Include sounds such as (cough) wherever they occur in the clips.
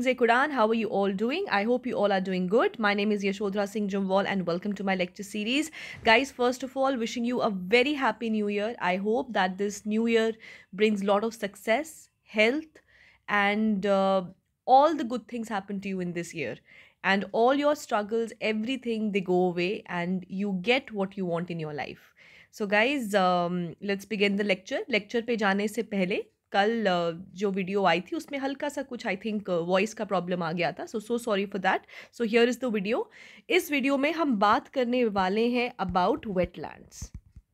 Kuran, how are you all doing? I hope you all are doing good. My name is Yashodhra Singh Jumwal and welcome to my lecture series. Guys, first of all, wishing you a very happy new year. I hope that this new year brings a lot of success, health and uh, all the good things happen to you in this year. And all your struggles, everything, they go away and you get what you want in your life. So guys, um, let's begin the lecture. Lecture pe jaane se pehle कल जो video आई थी उसमें हल्का सा कुछ I think voice का problem आ गया था so so sorry for that so here is the video इस वीडियो में हम बात करने वाले हैं अबाउट वेटलैंड्स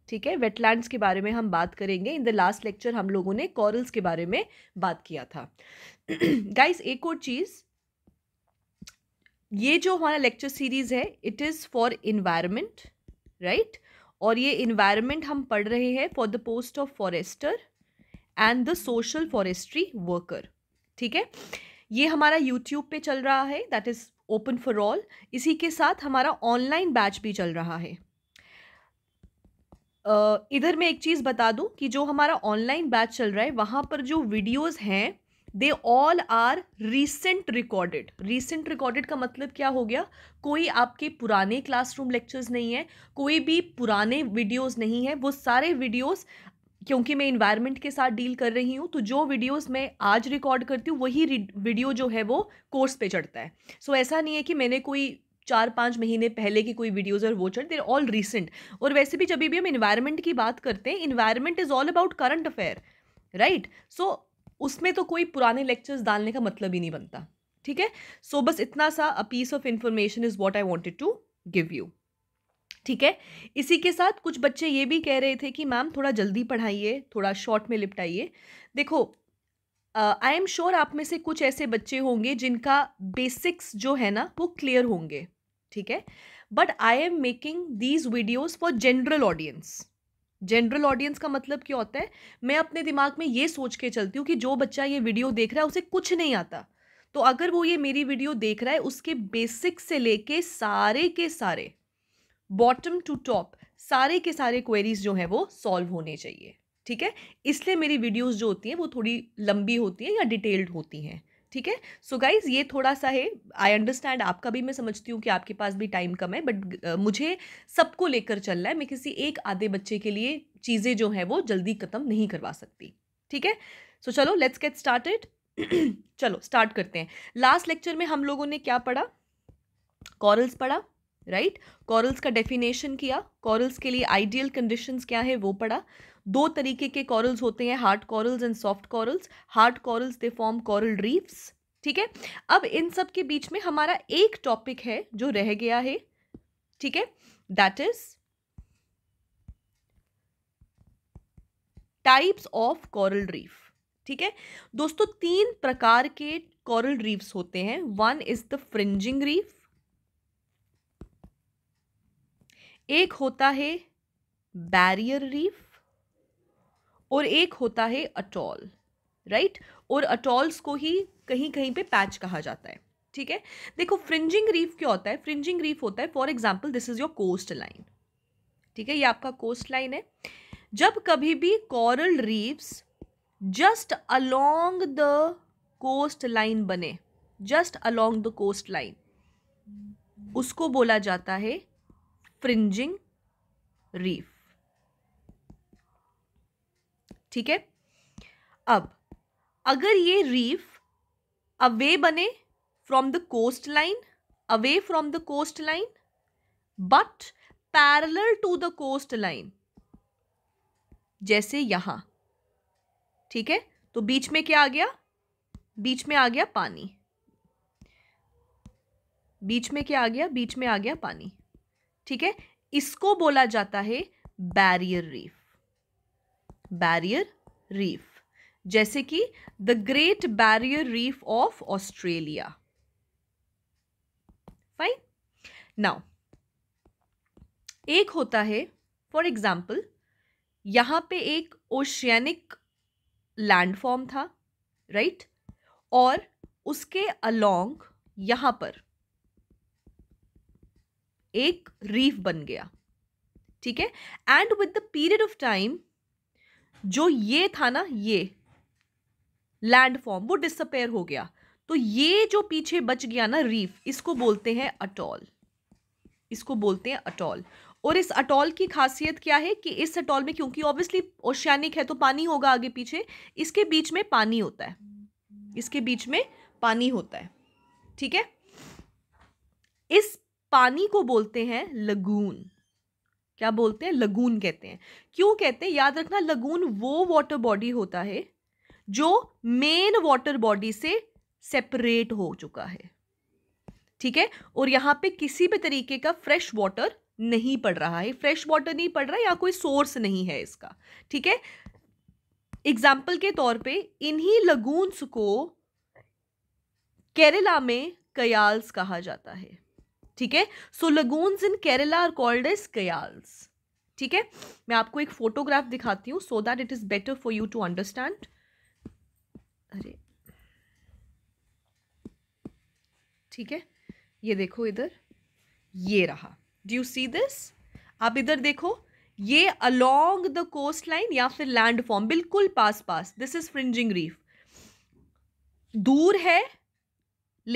ठीक है वेटलैंड्स के बारे में हम बात करेंगे इन द लास्ट लेक्चर हम लोगों ने कॉरल्स के बारे में बात किया था गाइस (clears throat) एक और चीज़ ये जो हमारा लेक्चर सीरीज़ है it is for environment right और ये इन्वायरमेंट हम पढ़ रहे हैं for the post of forester and the social forestry worker ठीक है ये हमारा यूट्यूब पे चल रहा है that is open for all इसी के साथ हमारा ऑनलाइन बैच भी चल रहा है uh, इधर मैं एक चीज़ बता दूं कि जो हमारा ऑनलाइन बैच चल रहा है वहाँ पर जो वीडियोस हैं they all are recent recorded recent recorded का मतलब क्या हो गया कोई आपके पुराने क्लासरूम लेक्चर्स नहीं है कोई भी पुराने वीडियोस नहीं है वो सारे वीडियोस क्योंकि मैं इन्वायरमेंट के साथ डील कर रही हूँ तो जो वीडियोस मैं आज रिकॉर्ड करती हूँ वही वीडियो जो है वो कोर्स पे चढ़ता है सो so, ऐसा नहीं है कि मैंने कोई चार पाँच महीने पहले की कोई वीडियोज़ और वो चढ़ देर ऑल रिसेंट और वैसे भी जब भी हम इन्वायरमेंट की बात करते हैं environment is all about current affair right so उसमें तो कोई पुराने लेक्चर्स डालने का मतलब ही नहीं बनता ठीक है सो so, बस इतना सा a piece of information is what I wanted to give you ठीक है इसी के साथ कुछ बच्चे ये भी कह रहे थे कि मैम थोड़ा जल्दी पढ़ाइए थोड़ा शॉर्ट में लिपटाइए देखो आई एम श्योर आप में से कुछ ऐसे बच्चे होंगे जिनका बेसिक्स जो है ना वो क्लियर होंगे ठीक है but I am making these videos for general audience general audience का मतलब क्या होता है मैं अपने दिमाग में ये सोच के चलती हूँ कि जो बच्चा ये वीडियो देख रहा है उसे कुछ नहीं आता तो अगर वो ये मेरी वीडियो देख रहा है उसके बेसिक से लेके सारे के सारे बॉटम टू टॉप सारे के सारे क्वेरीज जो हैं वो सॉल्व होने चाहिए ठीक है इसलिए मेरी वीडियोस जो होती हैं वो थोड़ी लंबी होती हैं या डिटेल्ड होती हैं ठीक है सो so गाइज ये थोड़ा सा है आई अंडरस्टैंड आपका भी मैं समझती हूँ कि आपके पास भी टाइम कम है बट मुझे सबको लेकर चलना है मैं किसी एक आधे बच्चे के लिए चीज़ें जो हैं वो जल्दी ख़त्म नहीं करवा सकती ठीक है सो चलो लेट्स गेट स्टार्टेड चलो स्टार्ट करते हैं लास्ट लेक्चर में हम लोगों ने क्या पढ़ा कॉरल्स पढ़ा राइट right? कॉरल्स का डेफिनेशन किया कॉरल्स के लिए आइडियल कंडीशंस क्या है वो पढ़ा दो तरीके के कॉरल्स होते हैं hard corals and soft corals hard corals they form coral reefs ठीक है अब इन सब के बीच में हमारा एक टॉपिक है जो रह गया है ठीक है that is types of coral reef ठीक है दोस्तों तीन प्रकार के कॉरल रीफ्स होते हैं one is the fringing reef एक होता है बैरियर रीफ और एक होता है अटॉल राइट और अटॉल्स को ही कहीं कहीं पे पैच कहा जाता है ठीक है देखो फ्रिंजिंग रीफ क्या होता है फ्रिंजिंग रीफ होता है for example this is your coast line ठीक है ये आपका कोस्ट लाइन है जब कभी भी coral reefs just along the coast line बने just along the coast line उसको बोला जाता है फ्रिंजिंग रीफ ठीक है अब अगर ये रीफ अवे बने from the coast line away from the coast line but parallel to the coast line जैसे यहां ठीक है तो बीच में क्या आ गया बीच में आ गया पानी बीच में क्या आ गया बीच में आ गया पानी ठीक है इसको बोला जाता है बैरियर रीफ बैरियर रीफ जैसे कि the great barrier reef of Australia fine now एक होता है फॉर एग्जाम्पल यहां पे एक ओशियनिक लैंडफॉर्म था राइट right? और उसके अलोंग यहां पर एक रीफ बन गया ठीक है and with the period of time जो ये था ना ये लैंड फॉर्म वो डिसअपेयर हो गया तो ये जो पीछे बच गया ना रीफ इसको बोलते हैं अटॉल इसको बोलते हैं अटॉल और इस अटॉल की खासियत क्या है कि इस अटॉल में क्योंकि ऑब्वियसली ओशियानिक है तो पानी होगा आगे पीछे इसके बीच में पानी होता है इसके बीच में पानी होता है ठीक है इस पानी को बोलते हैं लगून क्या बोलते हैं लगून कहते हैं क्यों कहते हैं याद रखना लगून वो वाटर बॉडी होता है जो मेन वाटर बॉडी से सेपरेट हो चुका है ठीक है और यहाँ पे किसी भी तरीके का फ्रेश वाटर नहीं पड़ रहा है फ्रेश वाटर नहीं पड़ रहा है या कोई सोर्स नहीं है इसका ठीक है एग्जाम्पल के तौर पे इन्हीं लगून्स को केरला में कयाल्स कहा जाता है ठीक है so lagoons in Kerala are called as kayals ठीक है मैं आपको एक फोटोग्राफ दिखाती हूँ so that it is better for you to understand अरे ठीक है ये देखो इधर ये रहा डू यू सी दिस आप इधर देखो ये अलोंग द कोस्ट लाइन या फिर लैंड फॉर्म बिल्कुल पास पास दिस इज फ्रिंजिंग रीफ दूर है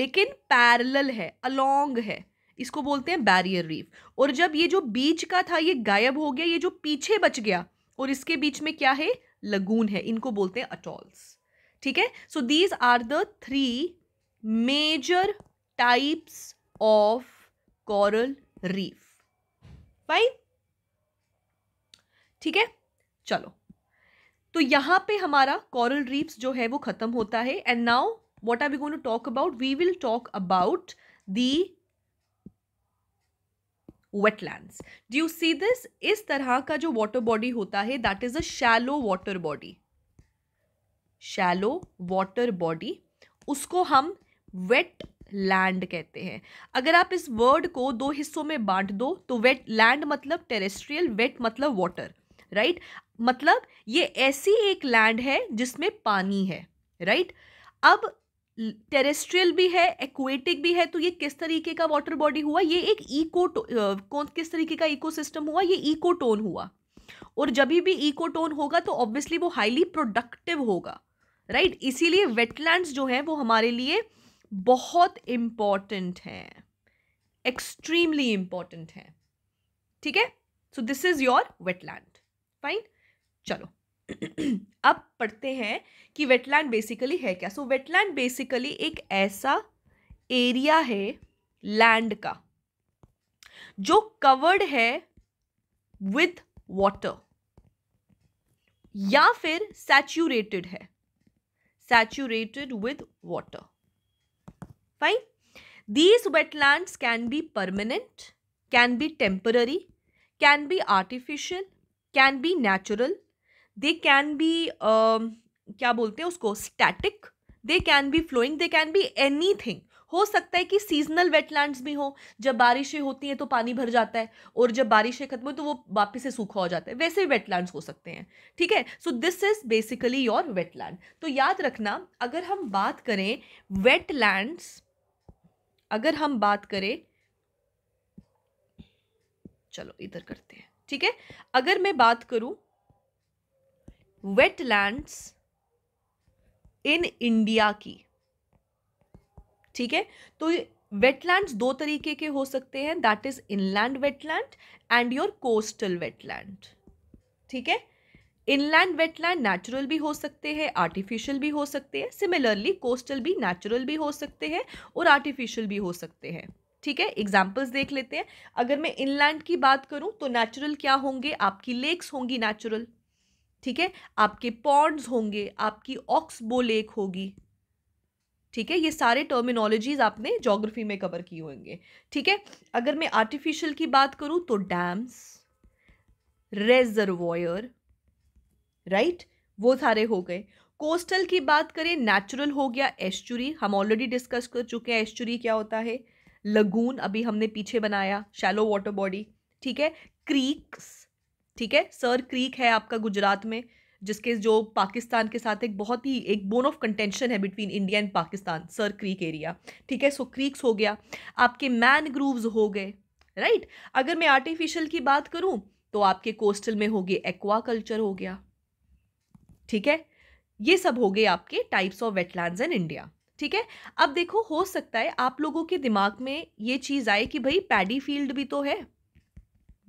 लेकिन पैरल है अलोंग है इसको बोलते हैं बैरियर रीफ और जब ये जो बीच का था ये गायब हो गया ये जो पीछे बच गया और इसके बीच में क्या है लगून है इनको बोलते हैं अटॉल्स ठीक है so these are the three major types of coral reef fine ठीक है चलो तो यहां पे हमारा कॉरल रीफ्स जो है वो खत्म होता है and now what are we going to talk about we will talk about the wetlands. Do you see this? इस तरह का जो water body होता है that is a shallow water body. Shallow water body. उसको हम wet लैंड कहते हैं अगर आप इस वर्ड को दो हिस्सों में बांट दो तो वेट लैंड मतलब टेरेस्ट्रियल वेट मतलब वाटर राइट मतलब ये ऐसी एक लैंड है जिसमें पानी है राइट अब टेरेस्ट्रियल भी है एक्वेटिक भी है तो ये किस तरीके का वाटर बॉडी हुआ ये एक इको कौन किस तरीके का इकोसिस्टम हुआ ये इकोटोन हुआ और जब भी इकोटोन होगा तो ऑब्वियसली वो हाईली प्रोडक्टिव होगा राइट right? इसीलिए वेटलैंड्स जो हैं वो हमारे लिए बहुत इम्पॉर्टेंट हैं एक्सट्रीमली इम्पॉर्टेंट हैं ठीक है so this is your wetland fine चलो अब पढ़ते हैं कि वेटलैंड बेसिकली है क्या सो वेटलैंड बेसिकली एक ऐसा एरिया है लैंड का जो कवर्ड है विथ वाटर या फिर सैचुरेटेड है saturated with water fine these wetland can be permanent can be temporary can be artificial can be natural they can be क्या बोलते हैं उसको static they can be flowing they can be anything हो सकता है कि seasonal wetlands भी हों जब बारिशें होती हैं तो पानी भर जाता है और जब बारिशें खत्म हो तो वो वापस से सूखा हो जाता है वैसे वेटलैंड्स हो सकते हैं ठीक है so this is basically your wetland तो याद रखना अगर हम बात करें वेटलैंड्स अगर हम बात करें चलो इधर करते हैं ठीक है अगर मैं बात करूं वेटलैंड्स इन इंडिया की ठीक है तो वेटलैंड्स दो तरीके के हो सकते हैं that is inland wetland and your coastal wetland ठीक है इनलैंड वेटलैंड नेचुरल भी हो सकते हैं आर्टिफिशियल भी हो सकते हैं सिमिलरली कोस्टल भी नेचुरल भी हो सकते हैं और आर्टिफिशियल भी हो सकते हैं ठीक है एग्जाम्पल्स देख लेते हैं अगर मैं इनलैंड की बात करूं तो नेचुरल क्या होंगे आपकी लेक्स होंगी नेचुरल ठीक है आपके पॉन्ड्स होंगे आपकी ऑक्सबो लेक होगी ठीक है ये सारे टर्मिनोलॉजीज आपने जोग्राफी में कवर किए होंगे ठीक है अगर मैं आर्टिफिशियल की बात करूं तो डैम्स रेजरवॉयर राइट वो सारे हो गए कोस्टल की बात करें नेचुरल हो गया एश्चुरी हम ऑलरेडी डिस्कस कर चुके हैं एश्चुरी क्या होता है लगून अभी हमने पीछे बनाया शैलो वाटर बॉडी ठीक है क्रीक्स ठीक है सर क्रीक है आपका गुजरात में जिसके जो पाकिस्तान के साथ एक बहुत ही एक बोन ऑफ कंटेंशन है between India and Pakistan Sir Creek area ठीक है सो क्रीक्स हो गया आपके मैन ग्रूव्स हो गए राइट अगर मैं आर्टिफिशियल की बात करूँ तो आपके कोस्टल में हो गए एक्वा कल्चर हो गया ठीक है ये सब हो गए आपके types of wetland in India ठीक है अब देखो हो सकता है आप लोगों के दिमाग में ये चीज़ आए कि भाई पैडी फील्ड भी तो है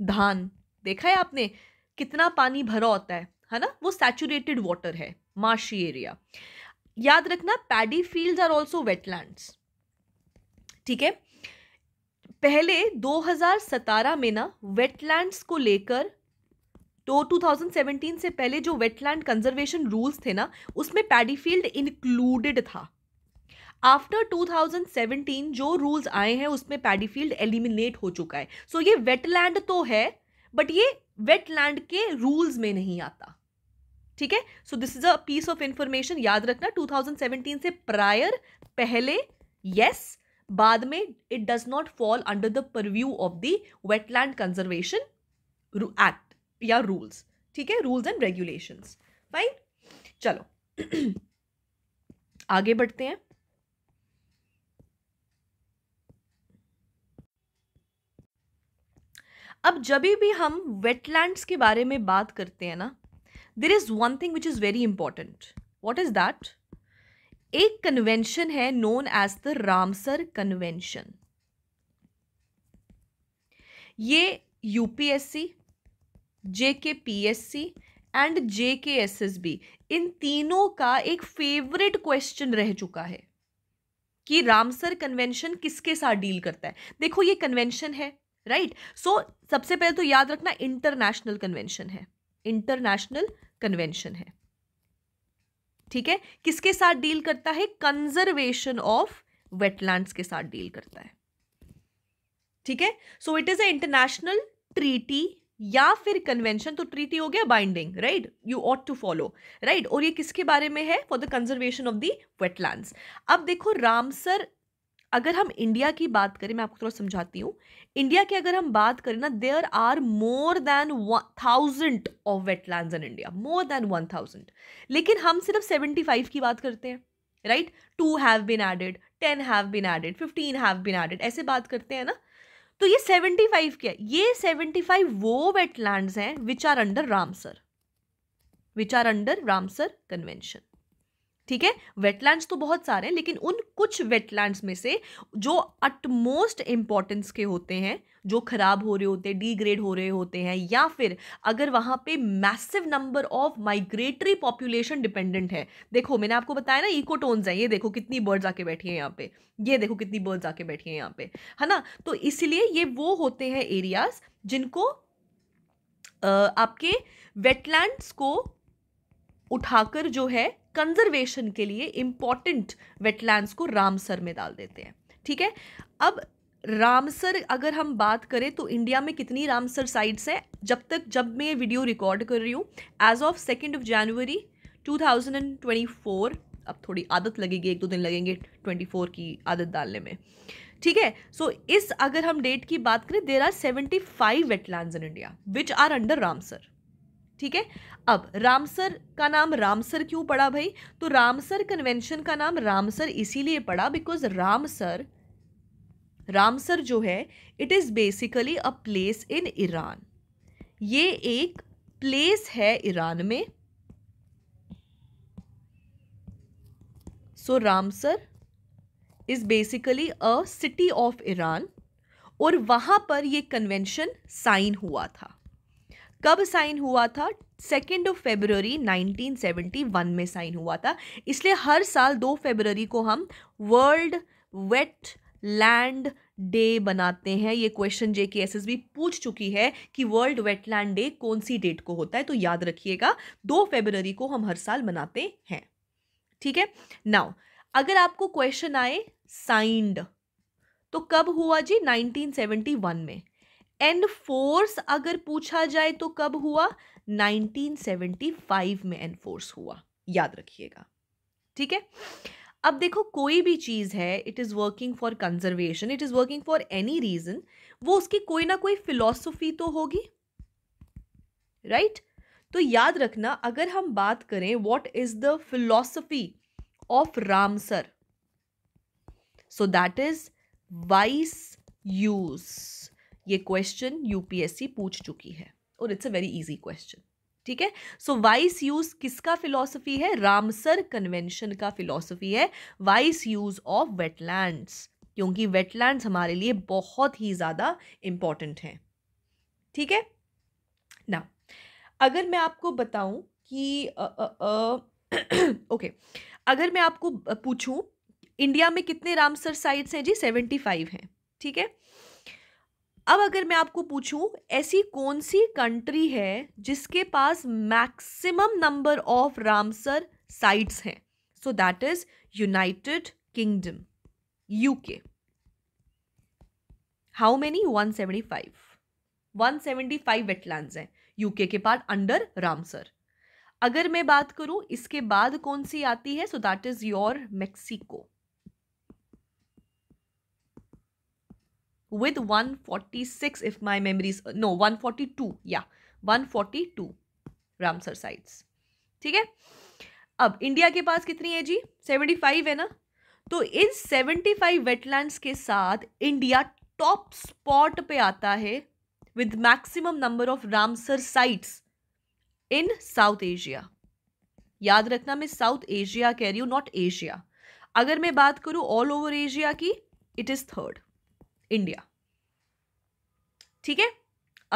धान देखा है आपने कितना पानी भरा होता है है ना वो सैचुरेटेड वाटर है मार्शी एरिया याद रखना paddy fields are also wetlands ठीक है पहले 2017 में ना वेटलैंड्स को लेकर तो 2017 से पहले जो वेटलैंड कंजर्वेशन रूल्स थे ना उसमें पैडी फील्ड इंक्लूडेड था आफ्टर 2017 जो रूल्स आए हैं उसमें पैडी फील्ड एलिमिनेट हो चुका है सो so, ये वेटलैंड तो है बट ये वेटलैंड के रूल्स में नहीं आता ठीक है so this is a piece of information याद रखना 2017 से प्रायर पहले यस yes, बाद में it does not fall under the purview of the land conservation act या रूल्स ठीक है रूल्स एंड रेगुलेशंस फाइन चलो (clears throat) आगे बढ़ते हैं अब जब भी हम वेटलैंड्स के बारे में बात करते हैं ना there is one thing which is very important what is that एक कन्वेंशन है known as the Ramsar convention ये UPSC P S C and S S B इन तीनों का एक फेवरेट क्वेश्चन रह चुका है कि रामसर कन्वेंशन किसके साथ डील करता है देखो ये कन्वेंशन है राइट सो सबसे पहले तो याद रखना इंटरनेशनल कन्वेंशन है इंटरनेशनल कन्वेंशन है ठीक है किसके साथ डील करता है कंजर्वेशन ऑफ वेटलैंड्स के साथ डील करता है ठीक है so it is a international treaty या फिर कन्वेंशन तो ट्रीटी हो गया binding right you ought to follow right और ये किसके बारे में है for the conservation of the wetlands अब देखो रामसर अगर हम इंडिया की बात करें मैं आपको थोड़ा समझाती हूँ इंडिया की अगर हम बात करें ना there are more than thousand of wetland in India more than one thousand लेकिन हम सिर्फ सेवेंटी फाइव की बात करते हैं right two have been added ten have been added fifteen have been added ऐसे बात करते हैं ना तो ये सेवेंटी फाइव क्या ये सेवेंटी फाइव वो वेटलैंड्स हैं which are under Ramsar which are under Ramsar convention ठीक है वेटलैंड्स तो बहुत सारे हैं लेकिन उन कुछ वेटलैंड्स में से जो अटमोस्ट इम्पॉर्टेंस के होते हैं जो ख़राब हो रहे होते हैं डीग्रेड हो रहे होते हैं या फिर अगर वहाँ पे massive number of migratory population dependent है देखो मैंने आपको बताया ना इकोटोन्स है ये देखो कितनी बर्ड्स आके बैठी हैं यहाँ पे ये देखो कितनी बर्ड्स आके बैठी हैं यहाँ पे है ना तो इसलिए ये वो होते हैं एरियाज जिनको आपके वेटलैंड्स को उठाकर जो है कंजर्वेशन के लिए इम्पॉर्टेंट वेटलैंड्स को रामसर में डाल देते हैं ठीक है अब रामसर अगर हम बात करें तो इंडिया में कितनी रामसर साइट्स हैं जब तक जब मैं ये वीडियो रिकॉर्ड कर रही हूँ as of second of January 2024 अब थोड़ी आदत लगेगी एक दो दिन लगेंगे 24 की आदत डालने में ठीक है सो इस अगर हम डेट की बात करें there are seventy five wetland in India which are under Ramsar ठीक है अब रामसर का नाम रामसर क्यों पड़ा भाई तो रामसर कन्वेंशन का नाम रामसर इसीलिए पड़ा बिकॉज रामसर रामसर जो है it is basically a place in Iran ये एक प्लेस है ईरान में so Ramsar is basically a city of Iran और वहां पर ये कन्वेंशन साइन हुआ था कब साइन हुआ था सेकेंड ऑफ फेबररी 1971 में साइन हुआ था इसलिए हर साल दो फेबररी को हम वर्ल्ड वेट लैंड डे बनाते हैं ये क्वेश्चन जे के एस एस बी पूछ चुकी है कि वर्ल्ड वेटलैंड डे कौन सी डेट को होता है तो याद रखिएगा दो फेबररी को हम हर साल मनाते हैं ठीक है नाउ अगर आपको क्वेश्चन आए साइंड तो कब हुआ जी 1971 में एंड फोर्स अगर पूछा जाए तो कब हुआ 1975 में एनफोर्स हुआ याद रखिएगा ठीक है अब देखो कोई भी चीज़ है it is working for conservation it is working for any reason वो उसकी कोई ना कोई फिलॉसफी तो होगी राइट right? तो याद रखना अगर हम बात करें what is the philosophy of Ramsar so that is wise use ये क्वेश्चन यूपीएससी पूछ चुकी है और it's a very easy question ठीक है सो वाइस यूज किसका फिलॉसफी है रामसर कन्वेंशन का फिलॉसफी है वाइस यूज ऑफ वेटलैंड्स क्योंकि वेटलैंड्स हमारे लिए बहुत ही ज़्यादा इंपॉर्टेंट हैं ठीक है ना अगर मैं आपको बताऊं कि ओके (clears throat) अगर मैं आपको पूछूं इंडिया में कितने रामसर साइट्स हैं जी सेवेंटी फाइव हैं ठीक है अब अगर मैं आपको पूछूं ऐसी कौन सी कंट्री है जिसके पास maximum number of Ramsar sites हैं so that is United Kingdom UK how many 175 five wetlands हैं यूके के पास अंडर रामसर अगर मैं बात करूं इसके बाद कौन सी आती है so that is your Mexico with 146 if my memory is no 142 या yeah, 142 रामसर साइट्स ठीक है अब इंडिया के पास कितनी है जी 75 है ना तो इन 75 वेटलैंड्स के साथ इंडिया टॉप स्पॉट पे आता है with maximum number of Ramsar sites in South Asia याद रखना मैं साउथ एशिया कह रही हूं नॉट एशिया अगर मैं बात करूं ऑल ओवर एशिया की इट इज़ थर्ड इंडिया ठीक है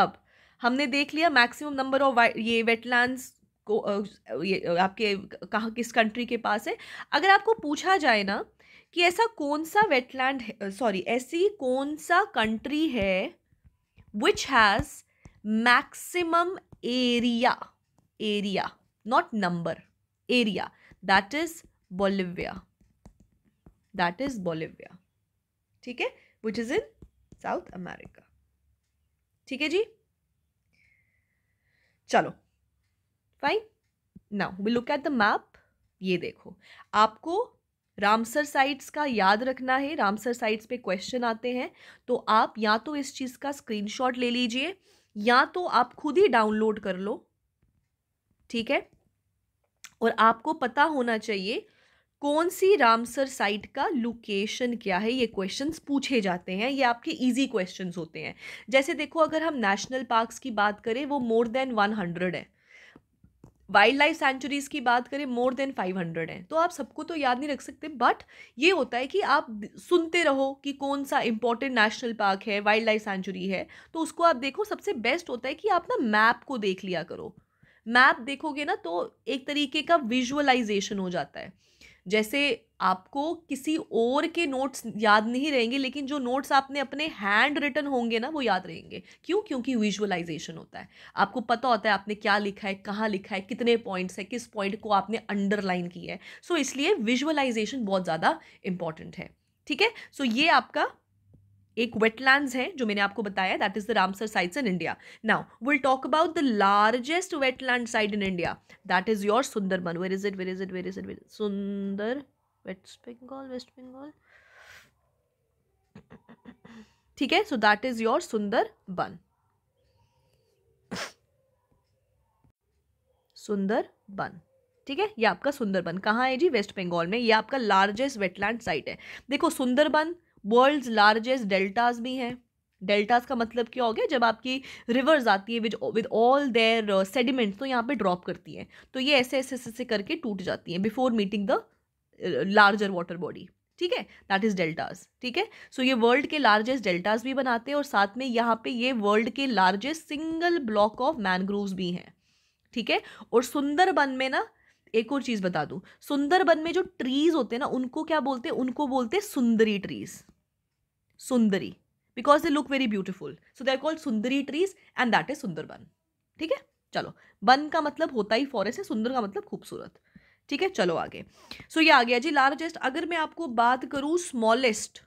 अब हमने देख लिया मैक्सिमम नंबर ऑफ ये वेटलैंड्स को ये आपके कहाँ किस कंट्री के पास है अगर आपको पूछा जाए ना कि ऐसा कौन सा वेटलैंड सॉरी ऐसी कौन सा कंट्री है which has maximum area area not number area that is Bolivia that is Bolivia ठीक है which is in South America ठीक है जी चलो fine now we look at the map ये देखो आपको रामसर साइट्स का याद रखना है रामसर साइट्स पे क्वेश्चन आते हैं तो आप या तो इस चीज़ का स्क्रीनशॉट ले लीजिए या तो आप खुद ही डाउनलोड कर लो ठीक है और आपको पता होना चाहिए कौन सी रामसर साइट का लोकेशन क्या है ये क्वेश्चंस पूछे जाते हैं ये आपके इजी क्वेश्चंस होते हैं जैसे देखो अगर हम नेशनल पार्क्स की बात करें वो मोर देन वन हंड्रेड है वाइल्ड लाइफ सेंचुरीज़ की बात करें मोर देन फाइव हंड्रेड है तो आप सबको तो याद नहीं रख सकते बट ये होता है कि आप सुनते रहो कि कौन सा इंपॉर्टेंट नेशनल पार्क है वाइल्ड लाइफ सेंचुरी है तो उसको आप देखो सबसे बेस्ट होता है कि आप ना मैप को देख लिया करो मैप देखोगे ना तो एक तरीके का विजुअलाइजेशन हो जाता है जैसे आपको किसी और के नोट्स याद नहीं रहेंगे लेकिन जो नोट्स आपने अपने हैंड रिटन होंगे ना वो याद रहेंगे क्यों क्योंकि विजुअलाइजेशन होता है आपको पता होता है आपने क्या लिखा है कहाँ लिखा है कितने पॉइंट्स है किस पॉइंट को आपने अंडरलाइन किया है सो so, इसलिए विजुअलाइजेशन बहुत ज़्यादा इंपॉर्टेंट है ठीक है सो ये आपका एक वेटलैंड है जो मैंने आपको बताया that is the Ramsar sites in India now will talk about the largest wetland site in India that is your Sundarban where is it where is it where is it सुंदर वेस्ट बेंगाल वेस्ट बेंगाल ठीक है so that is your सुंदर बन सुंदर बन ठीक है ये आपका सुंदरबन कहाँ है जी वेस्ट बंगाल में ये आपका लार्जेस्ट वेटलैंड साइट है देखो सुंदरबन वर्ल्ड लार्जेस्ट डेल्टाज भी हैं डेल्टाज का मतलब क्या हो गया जब आपकी रिवर्स आती है with with all their sediments तो यहाँ पे ड्रॉप करती हैं तो ये ऐसे ऐसे ऐसे करके टूट जाती हैं before meeting the larger water body ठीक है दैट इज़ डेल्टाज ठीक है सो ये वर्ल्ड के लार्जेस्ट डेल्टाज भी बनाते हैं और साथ में यहाँ पे ये वर्ल्ड के largest single block of mangrove भी हैं ठीक है और सुंदरबन में ना एक और चीज़ बता दू सुंदरबन में जो ट्रीज़ होते हैं ना उनको क्या बोलते हैं उनको बोलते हैं sundari trees sundari because they look very beautiful so they are called sundari trees and that is Sundarban ठीक है चलो बन का मतलब होता ही फॉरेस्ट है सुंदर का मतलब खूबसूरत ठीक है चलो आगे सो so, ये आ गया जी लार्जेस्ट अगर मैं आपको बात करूं स्मॉलेस्ट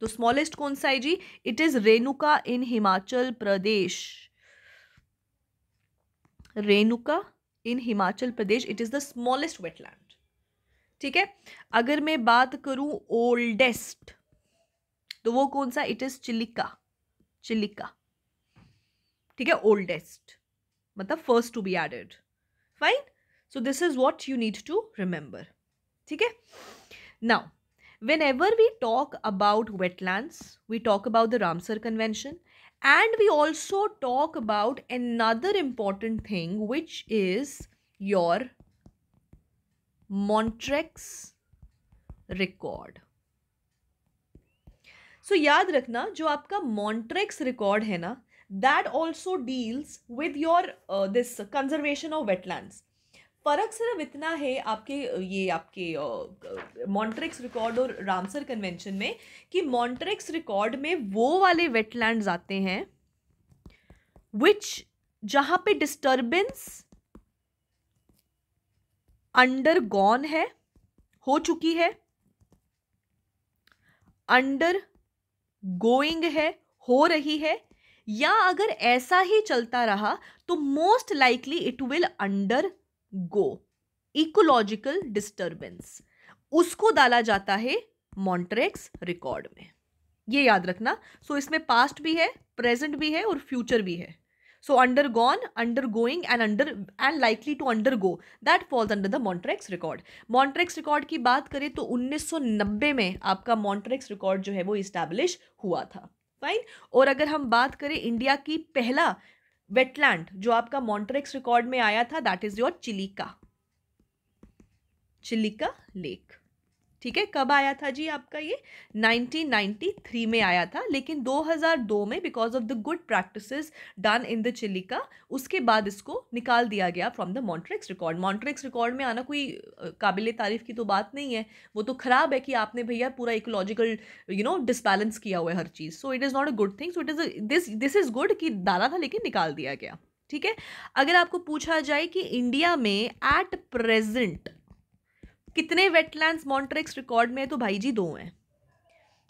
तो स्मॉलेस्ट कौन सा है जी it is Renuka in Himachal Pradesh Renuka in Himachal Pradesh it is the smallest wetland ठीक है अगर मैं बात करूँ ओल्डेस्ट तो वो कौन सा इट इज़ चिलिका चिलिका ठीक है ओल्डेस्ट मतलब first to be added fine so this is what you need to remember ठीक है now whenever we talk about wetland we talk about the Ramsar convention And we also talk about another important thing, which is your Montreux record. So, yaad rakhna, jo aapka Montrex record hai na, that also deals with your uh, this conservation of wetlands. फ़र्क सिर्फ इतना है आपके ये आपके Montreux record और Ramsar convention में कि मॉन्ट्रिक्स रिकॉर्ड में वो वाले वेटलैंड आते हैं विच जहाँ पे डिस्टर्बेंस अंडर गॉन है हो चुकी है अंडर गोइंग है हो रही है या अगर ऐसा ही चलता रहा तो most likely it will undergo ecological disturbance उसको डाला जाता है मॉन्ट्रेक्स रिकॉर्ड में ये याद रखना सो so, इसमें पास्ट भी है प्रेजेंट भी है और फ्यूचर भी है so undergone undergoing and under and likely to undergo that falls under the Montreux record Montreux record की बात करें तो 1990 में आपका मॉन्ट्रेक्स रिकॉर्ड जो है वो इस्टेब्लिश हुआ था फाइन और अगर हम बात करें इंडिया की पहला वेटलैंड जो आपका मॉन्ट्रेक्स रिकॉर्ड में आया था that is your Chilika Chilika lake ठीक है कब आया था जी आपका ये 1993 में आया था लेकिन 2002 में because of the good practices done in the Chilika उसके बाद इसको निकाल दिया गया from the Montreux record Montreux record में आना कोई काबिल तारीफ की तो बात नहीं है वो तो ख़राब है कि आपने भैया पूरा इकोलॉजिकल यू नो डिसबैलेंस किया हुआ है हर चीज़ so it is not a good thing so it is this this is good कि डाला था लेकिन निकाल दिया गया ठीक है अगर आपको पूछा जाए कि इंडिया में एट प्रेजेंट कितने वेटलैंड्स मॉन्ट्रेक्स रिकॉर्ड में है तो भाई जी दो हैं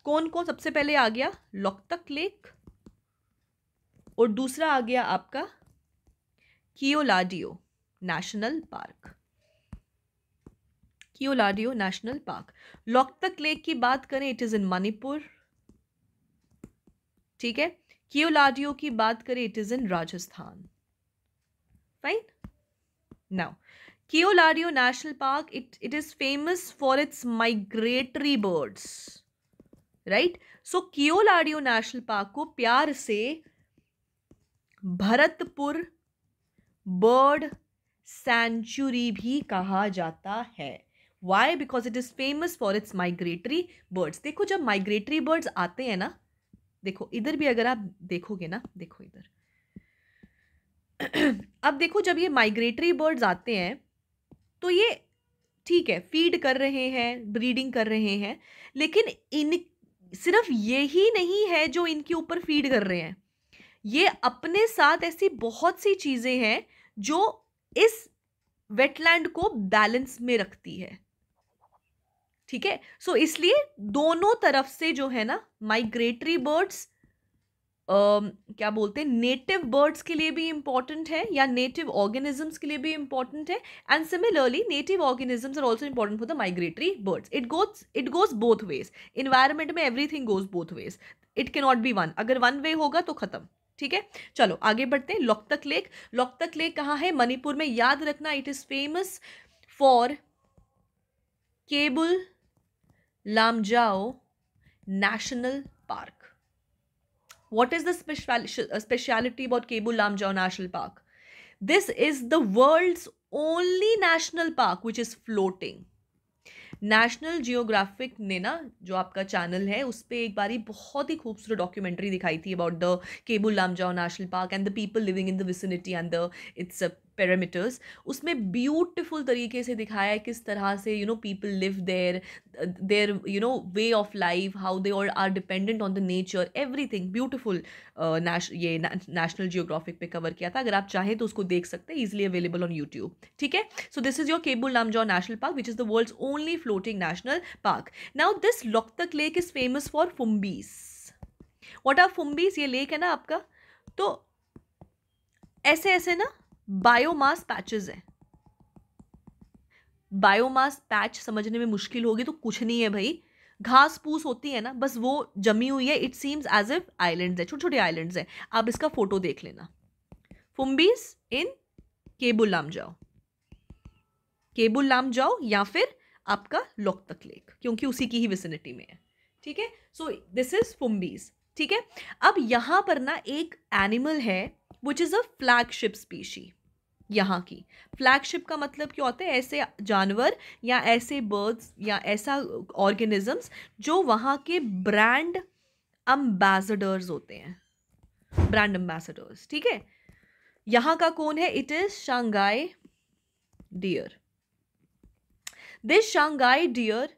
कौन कौन सबसे पहले आ गया लोकतक लेक और दूसरा आ गया आपका Keoladeo national park Keoladeo national park Loktak lake की बात करें इट इज़ इन मणिपुर ठीक है कियोलाडियो की बात करें it is in Rajasthan fine now Keolario national park it it is famous for its migratory birds right so Keolario national park को प्यार से भरतपुर बर्ड सेंचुरी भी कहा जाता है why because it is famous for its migratory birds देखो जब migratory birds आते हैं ना देखो इधर भी अगर आप देखोगे ना देखो इधर (clears throat) अब देखो जब ये माइग्रेटरी बर्ड्स आते हैं तो ये ठीक है फीड कर रहे हैं ब्रीडिंग कर रहे हैं लेकिन इन सिर्फ ये ही नहीं है जो इनके ऊपर फीड कर रहे हैं ये अपने साथ ऐसी बहुत सी चीज़ें हैं जो इस वेटलैंड को बैलेंस में रखती है ठीक है सो इसलिए दोनों तरफ से जो है ना माइग्रेटरी बर्ड्स क्या बोलते हैं नेटिव बर्ड्स के लिए भी इम्पॉर्टेंट है या नेटिव ऑर्गेनिजम्स के लिए भी इम्पॉर्टेंट है and similarly native organisms are also important for the migratory birds it goes it goes both ways environment में everything goes both ways it can not be one अगर one way होगा तो खत्म ठीक है चलो आगे बढ़ते हैं लोकतक लेक लोकतक लेक कहाँ है मणिपुर में याद रखना it is famous for Keibul Lamjao national park what is the speciality about Keibul जाओ national park this is the world only national park which is floating National Geographic ने ना जो आपका चैनल है उस पर एक बारी बहुत ही खूबसूरत डॉक्यूमेंट्री दिखाई थी about the Keibul Lamjao national park and the people living in the vicinity and the it's a parameters उसमें ब्यूटिफुल तरीके से दिखाया है किस तरह से you know people live there there you know way of life how they all are dependent on the nature everything beautiful ये National Geographic पे कवर किया था अगर आप चाहें तो उसको देख सकते हैं इजिली अवेलेबल ऑन यूट्यूब ठीक है so this is your Keibul जो national park which is the world's only floating national park now this Loktak lake is famous for phumdis what are phumdis ये लेक है ना आपका तो ऐसे ऐसे ना बायोमास पैचेस हैं बायोमास पैच समझने में मुश्किल होगी तो कुछ नहीं है भाई घास फूस होती है ना बस वो जमी हुई है it seems as if islands है छोटे छोटे आइलैंड्स हैं आप इसका फोटो देख लेना फुम्बीज इन लाम जाओ केबुल लाम जाओ या फिर आपका लोकतक लेक क्योंकि उसी की ही विसिनिटी में है ठीक है सो दिस इज फुम्बीज ठीक है अब यहां पर ना एक एनिमल है which is a flagship species यहाँ की फ्लैगशिप का मतलब क्या होता है ऐसे जानवर या ऐसे बर्ड्स या ऐसा ऑर्गेनिजम्स जो वहाँ के ब्रांड अम्बेसडर्स होते हैं ब्रांड अम्बेसडर्स ठीक है यहाँ का कौन है it is Sangai deer this Sangai deer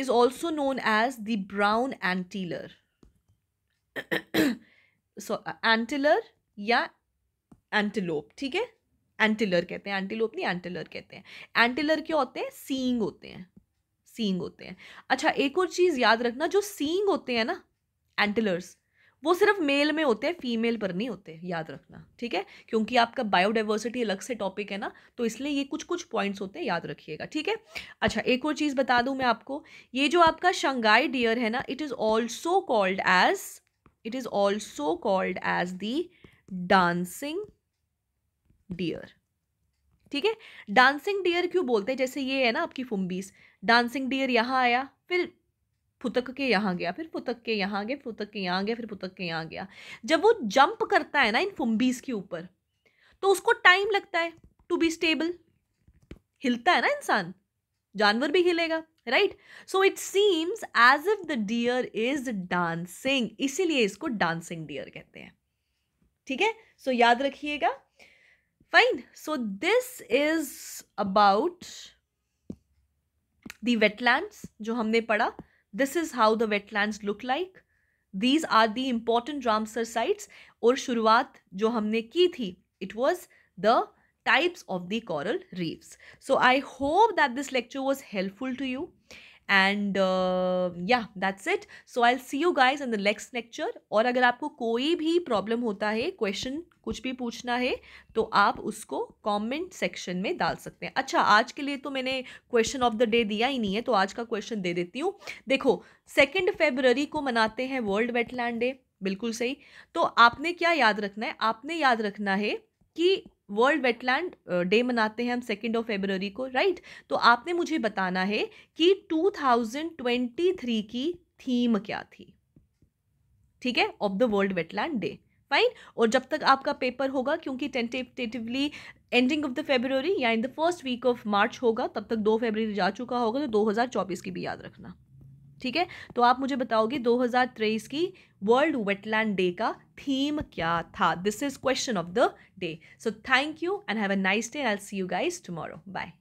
is also known as the brown antler so antler या एंटिलोप ठीक है एंटिलर कहते हैं एंटीलोप नहीं एंटिलर कहते हैं एंटिलर क्या होते हैं सींग होते हैं सींग होते हैं अच्छा एक और चीज़ याद रखना जो सींग होते हैं ना एंटिलर्स वो सिर्फ मेल में होते हैं फीमेल पर नहीं होते याद रखना ठीक है क्योंकि आपका बायोडाइवर्सिटी अलग से टॉपिक है ना तो इसलिए ये कुछ कुछ पॉइंट्स होते हैं याद रखिएगा ठीक है अच्छा एक और चीज़ बता दूँ मैं आपको ये जो आपका शंघाई डियर है ना it is also called as it is also called as the dancing deer ठीक है डांसिंग डियर क्यों बोलते हैं जैसे ये है ना आपकी फुम्बीस डांसिंग डियर यहाँ आया फिर फुतक के यहाँ गया फिर फुतक के यहाँ गया फुतक के यहाँ गया फिर फुतक के यहाँ गया जब वो जंप करता है ना इन फुम्बीस के ऊपर तो उसको टाइम लगता है टू बी स्टेबल हिलता है ना इंसान जानवर भी हिलेगा right so it seems as if the deer is dancing इसीलिए इसको डांसिंग डियर कहते हैं ठीक है सो so, याद रखिएगा Fine. So this is about the wetlands, जो हमने पढ़ा. This is how the wetlands look like. These are the important Ramsar sites. और शुरुआत जो हमने की थी, it was the types of the coral reefs. So I hope that this lecture was helpful to you. And yeah that's it so I'll see you guys in the next lecture और अगर आपको कोई भी problem होता है question कुछ भी पूछना है तो आप उसको कमेंट सेक्शन में डाल सकते हैं अच्छा आज के लिए तो मैंने क्वेश्चन ऑफ द डे दिया ही नहीं है तो आज का क्वेश्चन दे देती हूँ देखो सेकेंड फेबररी को मनाते हैं वर्ल्ड वेटलैंड डे बिल्कुल सही तो आपने क्या याद रखना है आपने याद रखना है कि वर्ल्ड वेटलैंड डे मनाते हैं हम सेकेंड ऑफ फेबररी को राइट तो आपने मुझे बताना है कि 2023 की थीम क्या थी ठीक है of the world wetland day fine और जब तक आपका पेपर होगा क्योंकि tentatively ending of the February या in the first week of March होगा तब तक दो फेबररी जा चुका होगा तो 2024 की भी याद रखना ठीक है तो आप मुझे बताओगे 2023 की वर्ल्ड वेटलैंड डे का थीम क्या था this is question of the day so thank you and have a nice day I see you guys tomorrow bye